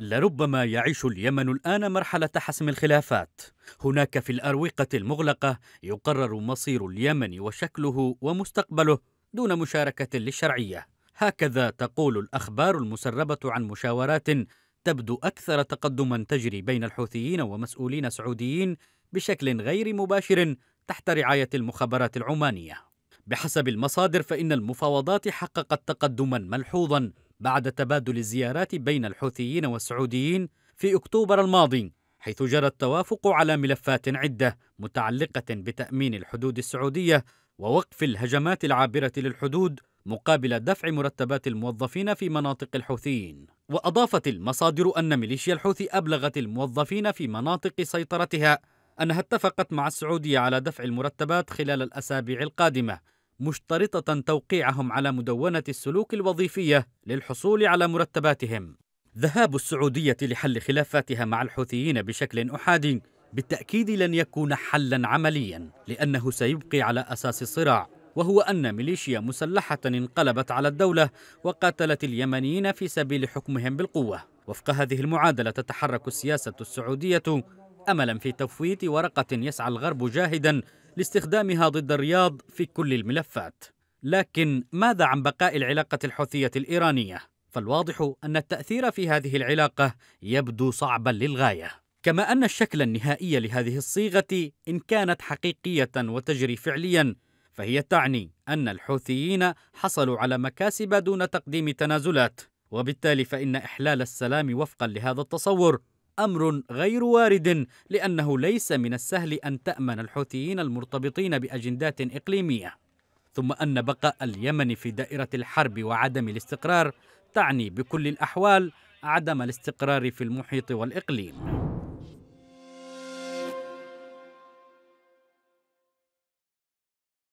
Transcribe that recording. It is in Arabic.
لربما يعيش اليمن الآن مرحلة حسم الخلافات هناك في الأروقة المغلقة يقرر مصير اليمن وشكله ومستقبله دون مشاركة للشرعية هكذا تقول الأخبار المسربة عن مشاورات تبدو أكثر تقدما تجري بين الحوثيين ومسؤولين سعوديين بشكل غير مباشر تحت رعاية المخابرات العمانية بحسب المصادر فإن المفاوضات حققت تقدما ملحوظا بعد تبادل الزيارات بين الحوثيين والسعوديين في أكتوبر الماضي حيث جرى التوافق على ملفات عدة متعلقة بتأمين الحدود السعودية ووقف الهجمات العابرة للحدود مقابل دفع مرتبات الموظفين في مناطق الحوثيين وأضافت المصادر أن ميليشيا الحوثي أبلغت الموظفين في مناطق سيطرتها أنها اتفقت مع السعودية على دفع المرتبات خلال الأسابيع القادمة مشترطة توقيعهم على مدونة السلوك الوظيفية للحصول على مرتباتهم. ذهاب السعودية لحل خلافاتها مع الحوثيين بشكل أحادي بالتأكيد لن يكون حلا عمليا لأنه سيبقي على أساس الصراع وهو أن ميليشيا مسلحة انقلبت على الدولة وقاتلت اليمنيين في سبيل حكمهم بالقوة وفق هذه المعادلة تتحرك السياسة السعودية أملا في تفويت ورقة يسعى الغرب جاهدا لاستخدامها ضد الرياض في كل الملفات لكن ماذا عن بقاء العلاقة الحوثية الإيرانية؟ فالواضح أن التأثير في هذه العلاقة يبدو صعبا للغاية كما أن الشكل النهائي لهذه الصيغة إن كانت حقيقية وتجري فعليا فهي تعني أن الحوثيين حصلوا على مكاسب دون تقديم تنازلات وبالتالي فإن إحلال السلام وفقا لهذا التصور امر غير وارد لانه ليس من السهل ان تامن الحوثيين المرتبطين باجندات اقليميه ثم ان بقاء اليمن في دائره الحرب وعدم الاستقرار تعني بكل الاحوال عدم الاستقرار في المحيط والاقليم